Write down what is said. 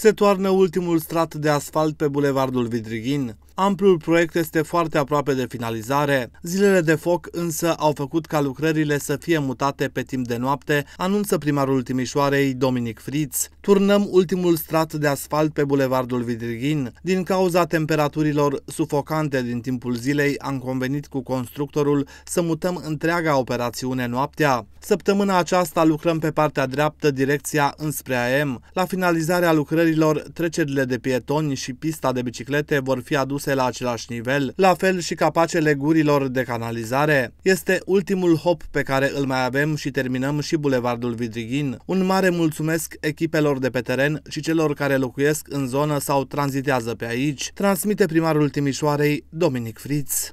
se toarnă ultimul strat de asfalt pe bulevardul Vidrighin. Amplul proiect este foarte aproape de finalizare. Zilele de foc însă au făcut ca lucrările să fie mutate pe timp de noapte, anunță primarul Timișoarei, Dominic Fritz. Turnăm ultimul strat de asfalt pe bulevardul Vidrighin. Din cauza temperaturilor sufocante din timpul zilei, am convenit cu constructorul să mutăm întreaga operațiune noaptea. Săptămâna aceasta lucrăm pe partea dreaptă, direcția înspre AM. La finalizarea lucrării cicliștilor, trecerile de pietoni și pista de biciclete vor fi aduse la același nivel, la fel și capacele gurilor de canalizare. Este ultimul hop pe care îl mai avem și terminăm și Bulevardul Vidrighin. Un mare mulțumesc echipelor de pe teren și celor care locuiesc în zonă sau tranzitează pe aici, transmite primarul Timișoarei, Dominic Fritz.